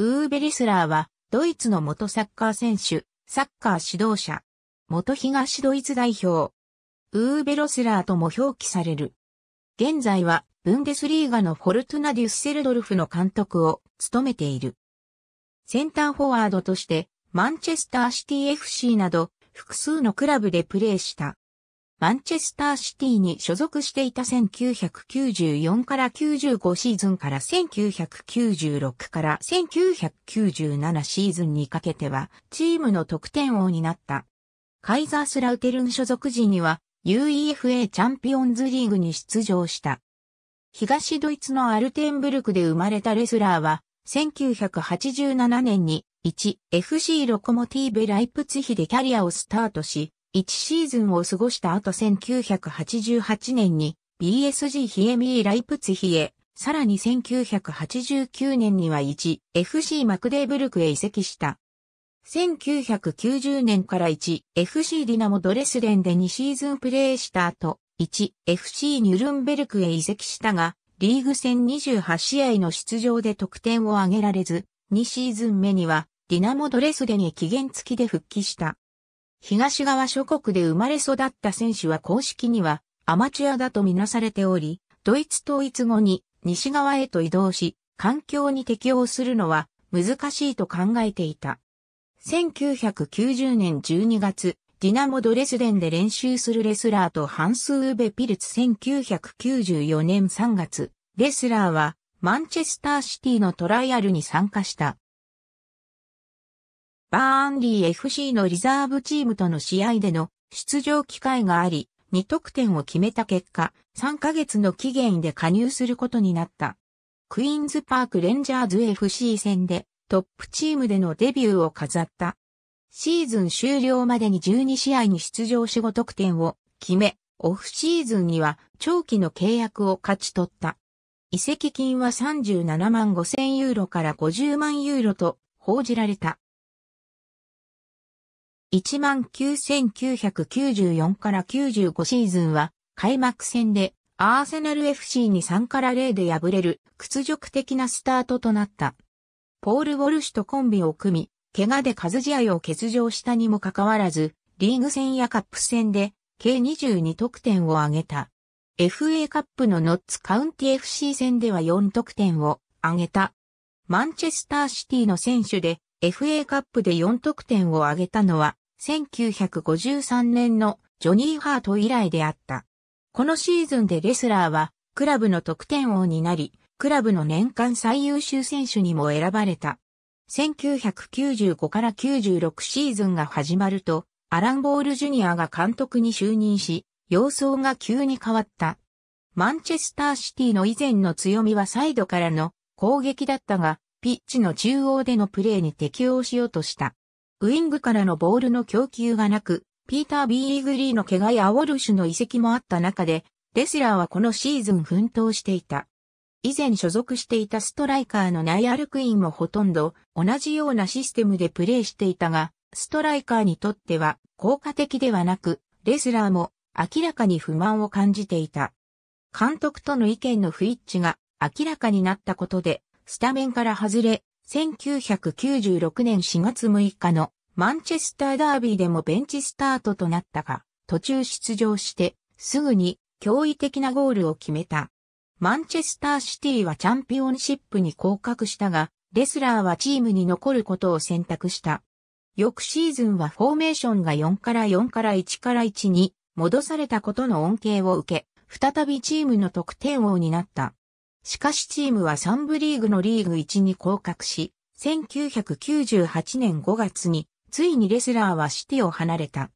ウーベリスラーは、ドイツの元サッカー選手、サッカー指導者、元東ドイツ代表、ウーベロスラーとも表記される。現在は、ブンデスリーガのフォルトゥナ・デュッセルドルフの監督を務めている。センターフォワードとして、マンチェスターシティ FC など、複数のクラブでプレーした。マンチェスターシティに所属していた1994から95シーズンから1996から1997シーズンにかけてはチームの得点王になった。カイザースラウテルン所属時には UEFA チャンピオンズリーグに出場した。東ドイツのアルテンブルクで生まれたレスラーは1987年に 1FC ロコモティーベライプツヒでキャリアをスタートし、1シーズンを過ごした後1988年に BSG ヒエミーライプツヒへ、さらに1989年には 1FC マクデーブルクへ移籍した。1990年から 1FC ディナモドレスデンで2シーズンプレーした後、1FC ニュルンベルクへ移籍したが、リーグ戦28試合の出場で得点を挙げられず、2シーズン目にはディナモドレスデンへ期限付きで復帰した。東側諸国で生まれ育った選手は公式にはアマチュアだとみなされており、ドイツ統一後に西側へと移動し、環境に適応するのは難しいと考えていた。1990年12月、ディナモ・ドレスデンで練習するレスラーとハンス・ウベ・ピルツ1994年3月、レスラーはマンチェスターシティのトライアルに参加した。バーンリー FC のリザーブチームとの試合での出場機会があり、2得点を決めた結果、3ヶ月の期限で加入することになった。クイーンズパークレンジャーズ FC 戦でトップチームでのデビューを飾った。シーズン終了までに12試合に出場し5得点を決め、オフシーズンには長期の契約を勝ち取った。移籍金は37万5千ユーロから50万ユーロと報じられた。19,994から95シーズンは開幕戦でアーセナル FC に3から0で敗れる屈辱的なスタートとなった。ポール・ウォルシュとコンビを組み、怪我で数試合を欠場したにもかかわらず、リーグ戦やカップ戦で計22得点を挙げた。FA カップのノッツカウンティ FC 戦では4得点を挙げた。マンチェスターシティの選手で FA カップで4得点を挙げたのは1953年のジョニー・ハート以来であった。このシーズンでレスラーはクラブの得点王になり、クラブの年間最優秀選手にも選ばれた。1995から96シーズンが始まると、アラン・ボール・ジュニアが監督に就任し、様相が急に変わった。マンチェスターシティの以前の強みはサイドからの攻撃だったが、ピッチの中央でのプレーに適応しようとした。ウイングからのボールの供給がなく、ピーター・ビー・グリーの怪我やウォルシュの遺跡もあった中で、レスラーはこのシーズン奮闘していた。以前所属していたストライカーのナイアルクインもほとんど同じようなシステムでプレーしていたが、ストライカーにとっては効果的ではなく、レスラーも明らかに不満を感じていた。監督との意見の不一致が明らかになったことで、スタメンから外れ、1996年4月6日のマンチェスターダービーでもベンチスタートとなったが、途中出場してすぐに驚異的なゴールを決めた。マンチェスターシティはチャンピオンシップに降格したが、レスラーはチームに残ることを選択した。翌シーズンはフォーメーションが4から4から1から1に戻されたことの恩恵を受け、再びチームの得点王になった。しかしチームは3部リーグのリーグ1に降格し、1998年5月に、ついにレスラーはシティを離れた。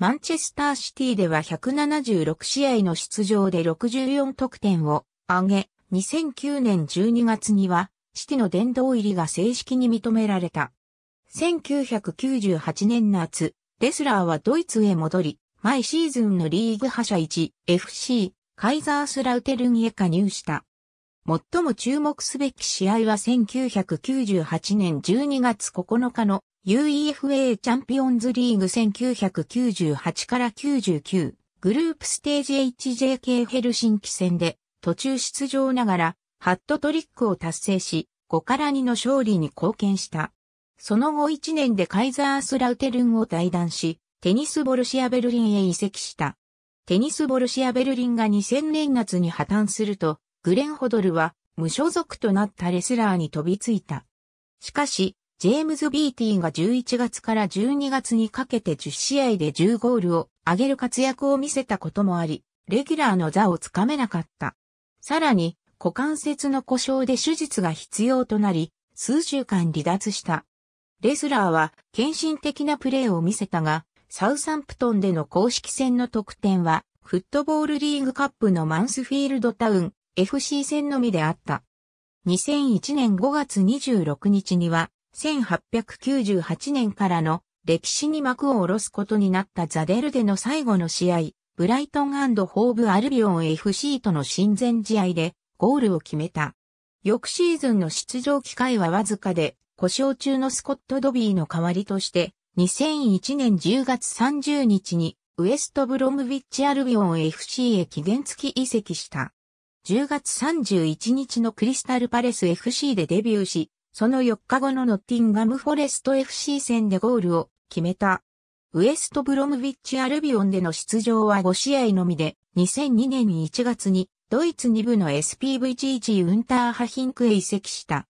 マンチェスターシティでは176試合の出場で64得点を挙げ、2009年12月には、シティの殿堂入りが正式に認められた。1998年夏、レスラーはドイツへ戻り、毎シーズンのリーグ覇者1、FC、カイザースラウテルンへ加入した。最も注目すべき試合は1998年12月9日の UEFA チャンピオンズリーグ1998から99グループステージ HJK ヘルシンキ戦で途中出場ながらハットトリックを達成し5から2の勝利に貢献した。その後1年でカイザースラウテルンを退団しテニスボルシアベルリンへ移籍した。テニスボルシアベルリンが2000年夏に破綻するとグレンホドルは無所属となったレスラーに飛びついた。しかし、ジェームズ・ビーティーが11月から12月にかけて10試合で10ゴールを上げる活躍を見せたこともあり、レギュラーの座をつかめなかった。さらに、股関節の故障で手術が必要となり、数週間離脱した。レスラーは献身的なプレーを見せたが、サウサンプトンでの公式戦の得点は、フットボールリーグカップのマンスフィールドタウン FC 戦のみであった。2001年5月26日には、1898年からの歴史に幕を下ろすことになったザデルデの最後の試合、ブライトンホーブアルビオン FC との親善試合でゴールを決めた。翌シーズンの出場機会はわずかで、故障中のスコット・ドビーの代わりとして、2001年10月30日にウエストブロムビッチアルビオン FC へ期限付き移籍した。10月31日のクリスタルパレス FC でデビューし、その4日後のノッティンガムフォレスト FC 戦でゴールを決めた。ウエストブロムビッチアルビオンでの出場は5試合のみで、2002年1月にドイツ2部の SPVGG ウンターハヒンクへ移籍した。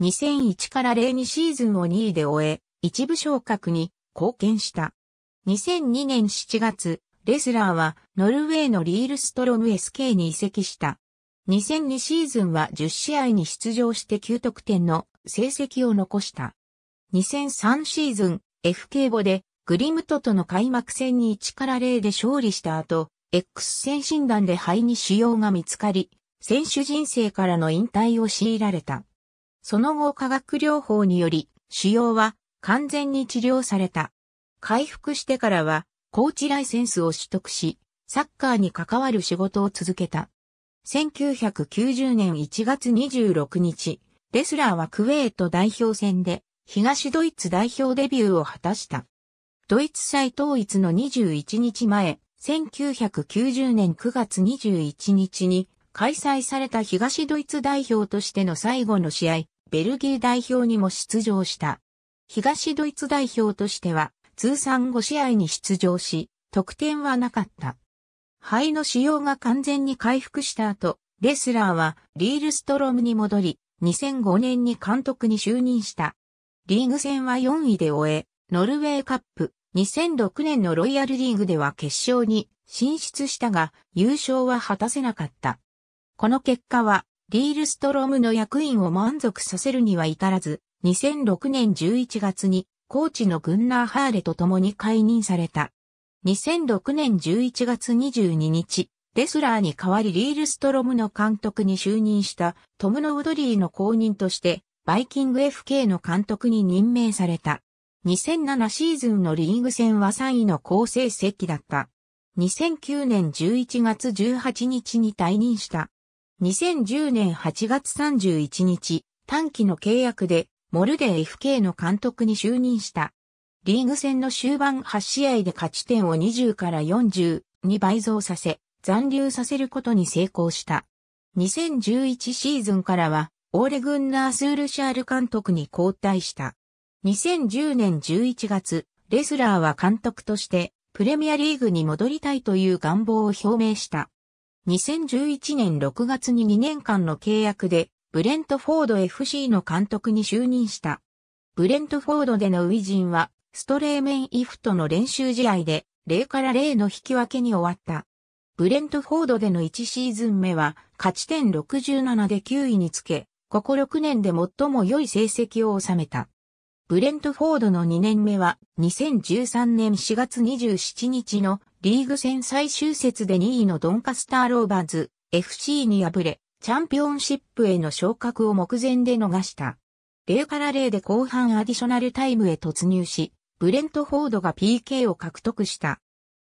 2001から02シーズンを2位で終え、一部昇格に貢献した。2002年7月、レスラーはノルウェーのリールストロム SK に移籍した。2002シーズンは10試合に出場して9得点の成績を残した。2003シーズン FK 5でグリムトとの開幕戦に1から0で勝利した後、X 線診断で肺に腫瘍が見つかり、選手人生からの引退を強いられた。その後化学療法により、腫瘍は完全に治療された。回復してからは、コーチライセンスを取得し、サッカーに関わる仕事を続けた。1990年1月26日、レスラーはクウェート代表戦で東ドイツ代表デビューを果たした。ドイツ再統一の21日前、1990年9月21日に開催された東ドイツ代表としての最後の試合、ベルギー代表にも出場した。東ドイツ代表としては通算5試合に出場し、得点はなかった。肺の使用が完全に回復した後、レスラーはリールストロムに戻り、2005年に監督に就任した。リーグ戦は4位で終え、ノルウェーカップ2006年のロイヤルリーグでは決勝に進出したが、優勝は果たせなかった。この結果は、リールストロムの役員を満足させるには至らず、2006年11月に、コーチのグンナー・ハーレと共に解任された。2006年11月22日、レスラーに代わりリールストロムの監督に就任したトム・ノウドリーの後任として、バイキング FK の監督に任命された。2007シーズンのリーグ戦は3位の好成績だった。2009年11月18日に退任した。2010年8月31日、短期の契約で、モルデ FK の監督に就任した。リーグ戦の終盤8試合で勝ち点を20から40に倍増させ、残留させることに成功した。2011シーズンからは、オーレ・グンナー・スールシャール監督に交代した。2010年11月、レスラーは監督として、プレミアリーグに戻りたいという願望を表明した。2011年6月に2年間の契約で、ブレントフォード FC の監督に就任した。ブレントフォードでの初陣は、ストレーメンイフとの練習試合で0から0の引き分けに終わった。ブレントフォードでの1シーズン目は勝ち点67で9位につけ、ここ6年で最も良い成績を収めた。ブレントフォードの2年目は2013年4月27日のリーグ戦最終節で2位のドンカスターローバーズ FC に敗れ、チャンピオンシップへの昇格を目前で逃した。0から0で後半アディショナルタイムへ突入し、ブレントフォードが PK を獲得した。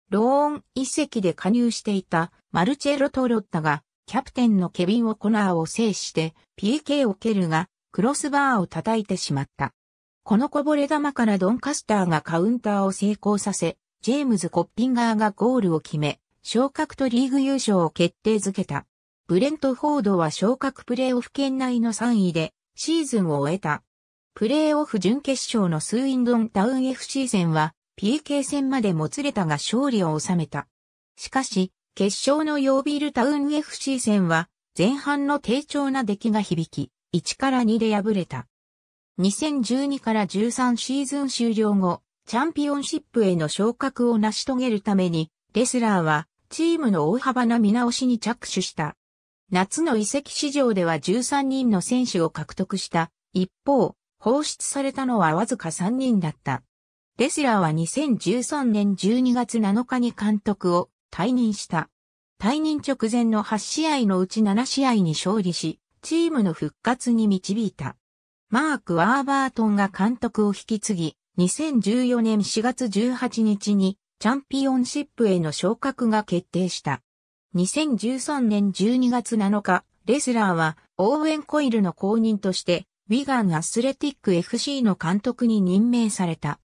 ローン一席で加入していたマルチェロ・トロッタがキャプテンのケビン・オコナーを制して PK を蹴るがクロスバーを叩いてしまった。このこぼれ球からドンカスターがカウンターを成功させ、ジェームズ・コッピンガーがゴールを決め、昇格とリーグ優勝を決定づけた。ブレントフォードは昇格プレーオフ圏内の3位でシーズンを終えた。プレーオフ準決勝のスーインドンタウン FC 戦は PK 戦までもつれたが勝利を収めた。しかし、決勝のヨービルタウン FC 戦は前半の低調な出来が響き、1から2で敗れた。2012から13シーズン終了後、チャンピオンシップへの昇格を成し遂げるために、レスラーはチームの大幅な見直しに着手した。夏の遺跡市場では13人の選手を獲得した。一方、放出されたのはわずか3人だった。レスラーは2013年12月7日に監督を退任した。退任直前の8試合のうち7試合に勝利し、チームの復活に導いた。マーク・アーバートンが監督を引き継ぎ、2014年4月18日にチャンピオンシップへの昇格が決定した。2013年12月7日、レスラーはオーウェン・コイルの後任としてウィガン・アスレティック FC の監督に任命された。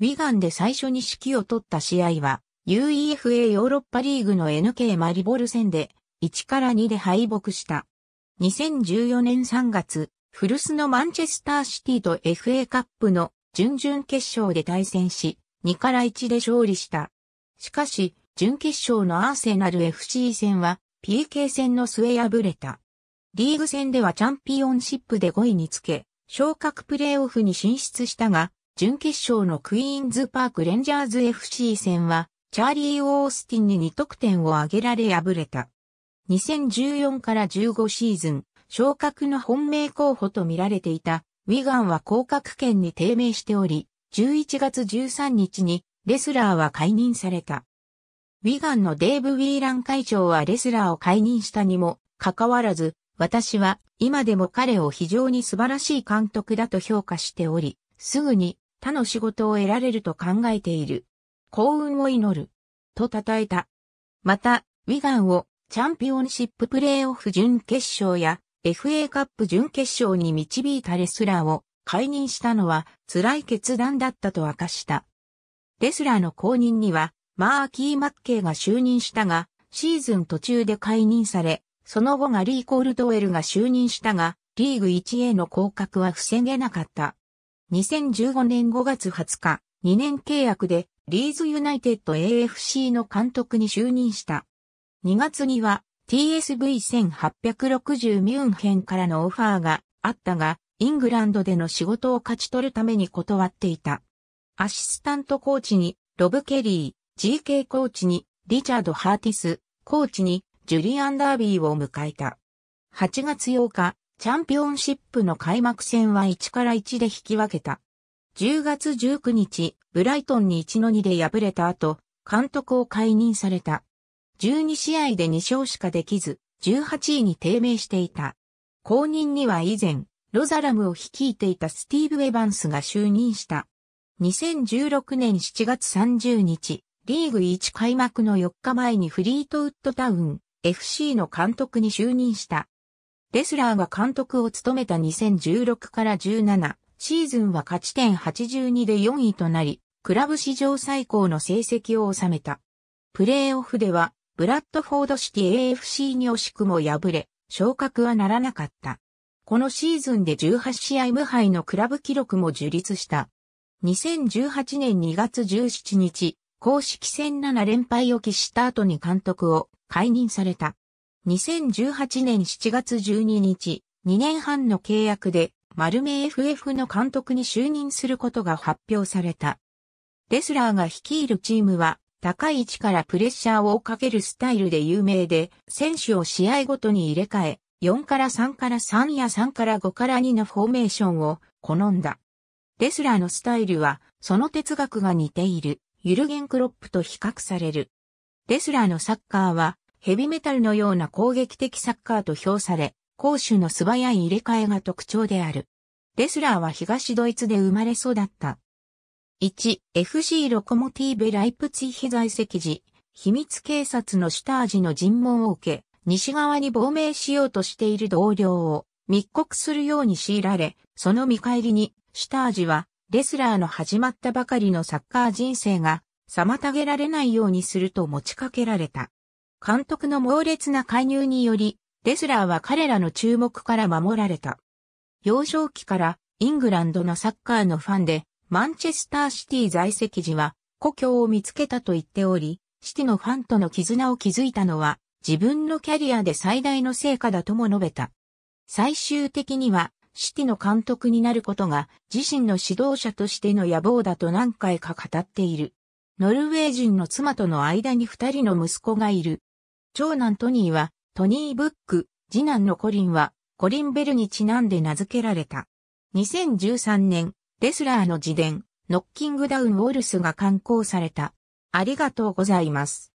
ウィガンで最初に指揮を取った試合は、UEFA ヨーロッパリーグの NK マリボル戦で、1から2で敗北した。2014年3月、古巣のマンチェスターシティと FA カップの準々決勝で対戦し、2から1で勝利した。しかし、準決勝のアーセナル FC 戦は PK 戦の末敗れた。リーグ戦ではチャンピオンシップで5位につけ、昇格プレイオフに進出したが、準決勝のクイーンズパークレンジャーズ FC 戦は、チャーリー・オースティンに2得点を挙げられ敗れた。2014から15シーズン、昇格の本命候補と見られていた、ウィガンは降格圏に低迷しており、11月13日にレスラーは解任された。ウィガンのデーブ・ウィーラン会長はレスラーを解任したにも、かかわらず、私は今でも彼を非常に素晴らしい監督だと評価しており、すぐに他の仕事を得られると考えている。幸運を祈る。と称えた。また、ウィガンをチャンピオンシッププレーオフ準決勝や FA カップ準決勝に導いたレスラーを解任したのは辛い決断だったと明かした。レスラーの後任にはマーキー・マッケイが就任したが、シーズン途中で解任され、その後ガリー・コールドウェルが就任したが、リーグ1への降格は防げなかった。2015年5月20日、2年契約でリーズユナイテッド AFC の監督に就任した。2月には TSV1860 ミュンヘンからのオファーがあったが、イングランドでの仕事を勝ち取るために断っていた。アシスタントコーチにロブ・ケリー、GK コーチにリチャード・ハーティス、コーチにジュリアンダービーを迎えた。8月8日、チャンピオンシップの開幕戦は1から1で引き分けた。10月19日、ブライトンに1の2で敗れた後、監督を解任された。12試合で2勝しかできず、18位に低迷していた。後任には以前、ロザラムを率いていたスティーブ・エヴァンスが就任した。2016年7月30日、リーグ1開幕の4日前にフリートウッドタウン、FC の監督に就任した。レスラーが監督を務めた2016から17シーズンは勝ち点82で4位となり、クラブ史上最高の成績を収めた。プレーオフでは、ブラッドフォードシティ AFC に惜しくも敗れ、昇格はならなかった。このシーズンで18試合無敗のクラブ記録も樹立した。2018年2月17日、公式戦7連敗を喫した後に監督を解任された。2018年7月12日、2年半の契約で、丸目 FF の監督に就任することが発表された。レスラーが率いるチームは、高い位置からプレッシャーをかけるスタイルで有名で、選手を試合ごとに入れ替え、4から3から3や3から5から2のフォーメーションを好んだ。レスラーのスタイルは、その哲学が似ている、ユルゲンクロップと比較される。レスラーのサッカーは、ヘビメタルのような攻撃的サッカーと評され、攻守の素早い入れ替えが特徴である。レスラーは東ドイツで生まれ育った。1、FC ロコモティーベ・ライプツィヒ在籍時、秘密警察の下味の尋問を受け、西側に亡命しようとしている同僚を密告するように強いられ、その見返りに、下味は、レスラーの始まったばかりのサッカー人生が妨げられないようにすると持ちかけられた。監督の猛烈な介入により、レスラーは彼らの注目から守られた。幼少期からイングランドのサッカーのファンで、マンチェスターシティ在籍時は故郷を見つけたと言っており、シティのファンとの絆を築いたのは自分のキャリアで最大の成果だとも述べた。最終的にはシティの監督になることが自身の指導者としての野望だと何回か語っている。ノルウェー人の妻との間に二人の息子がいる。長男トニーは、トニー・ブック、次男のコリンは、コリン・ベルにちなんで名付けられた。2013年、レスラーの自伝、ノッキングダウン・ウォルスが刊行された。ありがとうございます。